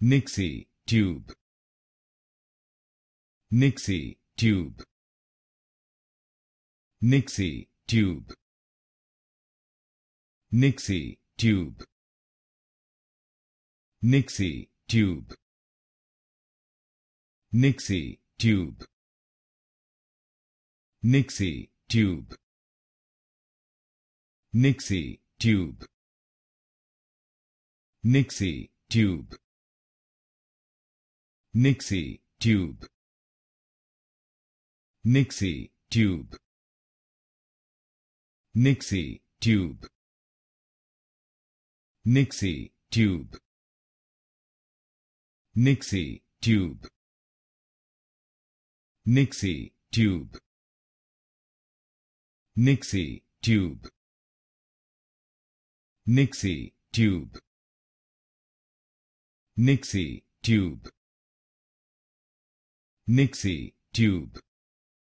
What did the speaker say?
Nixie, tube. Nixie, tube. Nixie, tube. Nixie, tube. Nixie, tube. Nixie, tube. Nixie, tube. Nixie, tube. Nixie, tube. Nixie tube. Nixie tube. Nixie tube. Nixie tube. Nixie tube. Nixie tube. Nixie tube. Nixie tube. Nixie tube. Nixie, tube.